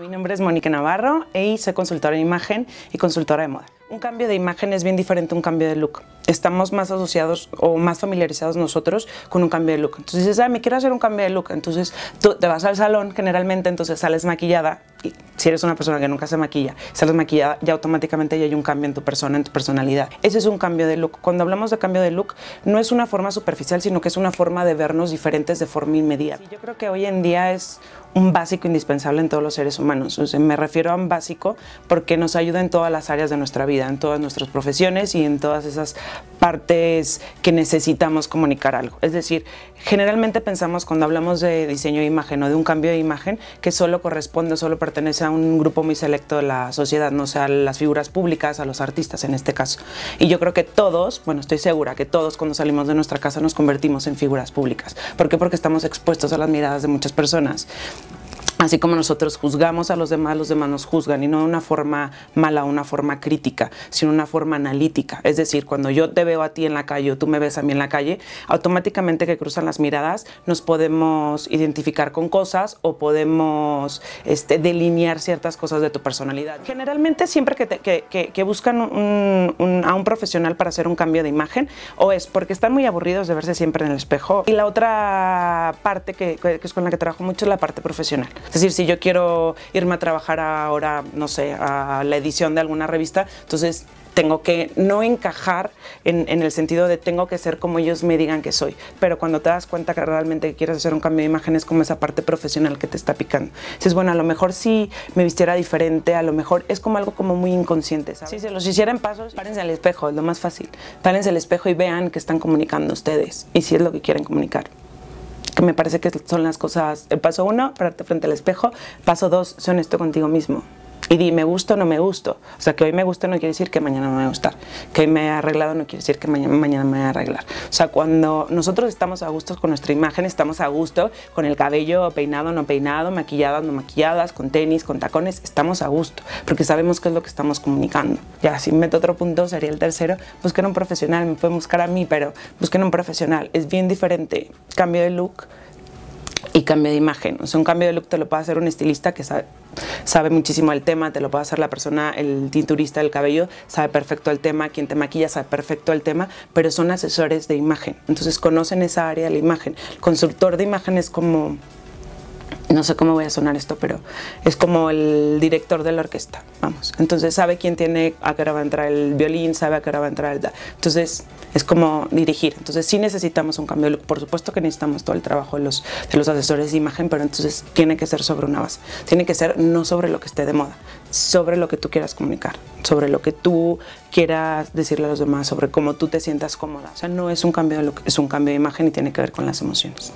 Mi nombre es Mónica Navarro e hice consultora de imagen y consultora de moda. Un cambio de imagen es bien diferente a un cambio de look. Estamos más asociados o más familiarizados nosotros con un cambio de look. Entonces dices, me quiero hacer un cambio de look. Entonces tú te vas al salón generalmente, entonces sales maquillada si eres una persona que nunca se maquilla, sales maquillada, ya automáticamente ya hay un cambio en tu persona, en tu personalidad. Ese es un cambio de look. Cuando hablamos de cambio de look, no es una forma superficial, sino que es una forma de vernos diferentes de forma inmediata. yo creo que hoy en día es un básico indispensable en todos los seres humanos. me refiero a un básico porque nos ayuda en todas las áreas de nuestra vida, en todas nuestras profesiones y en todas esas partes que necesitamos comunicar algo. Es decir, generalmente pensamos cuando hablamos de diseño de imagen o de un cambio de imagen que solo corresponde, solo pertenece a un grupo muy selecto de la sociedad, no sea las figuras públicas, a los artistas en este caso. Y yo creo que todos, bueno, estoy segura que todos cuando salimos de nuestra casa nos convertimos en figuras públicas. ¿Por qué? Porque estamos expuestos a las miradas de muchas personas. Así como nosotros juzgamos a los demás, los demás nos juzgan y no de una forma mala, una forma crítica, sino una forma analítica. Es decir, cuando yo te veo a ti en la calle o tú me ves a mí en la calle, automáticamente que cruzan las miradas nos podemos identificar con cosas o podemos este, delinear ciertas cosas de tu personalidad. Generalmente siempre que, que, buscan a un profesional para hacer un cambio de imagen o es porque están muy aburridos de verse siempre en el espejo. Y la otra parte que es con la que trabajo mucho es la parte profesional. Es decir, si yo quiero irme a trabajar ahora, no sé, a la edición de alguna revista, entonces tengo que no encajar en, el sentido de tengo que ser como ellos me digan que soy, pero cuando te das cuenta que realmente quieres hacer un cambio de imagen es como esa parte profesional que te está picando. es bueno, a lo mejor si me vistiera diferente, a lo mejor es como algo como muy inconsciente, Si se los hicieran pasos, párense al espejo, es lo más fácil. Párense al espejo y vean que están comunicando ustedes y si es lo que quieren comunicar que me parece que son las cosas, el eh, paso uno, pararte frente al espejo, paso dos, son esto contigo mismo. Y di, me gusto o no me gusto. O sea, que hoy me gusta no quiere decir que mañana me va a gustar. Que hoy me he arreglado no quiere decir que mañana, me voy a arreglar. O sea, cuando nosotros estamos a gusto con nuestra imagen, estamos a gusto con el cabello peinado o no peinado, maquillado no maquilladas, con tenis, con tacones, estamos a gusto. Porque sabemos qué es lo que estamos comunicando. Ya, si meto otro punto, sería el tercero. Busquen un profesional, me pueden buscar a mí, pero busquen un profesional. Es bien diferente. Cambio de look y cambio de imagen. O sea, un cambio de look te lo puede hacer un estilista que sabe, muchísimo el tema, te lo puede hacer la persona, el tinturista del cabello, sabe perfecto el tema, quien te maquilla sabe perfecto el tema, pero son asesores de imagen. Entonces conocen esa área de la imagen. El consultor de imagen es como no sé cómo voy a sonar esto, pero es como el director de la orquesta, vamos. Entonces sabe quién tiene, a qué hora va a entrar el violín, sabe a qué hora va a entrar el... Entonces es como dirigir. Entonces sí necesitamos un cambio Por supuesto que necesitamos todo el trabajo de los, de los asesores de imagen, pero entonces tiene que ser sobre una base. Tiene que ser no sobre lo que esté de moda, sobre lo que tú quieras comunicar, sobre lo que tú quieras decirle a los demás, sobre cómo tú te sientas cómoda. O sea, no es un cambio de look, es un cambio de imagen y tiene que ver con las emociones.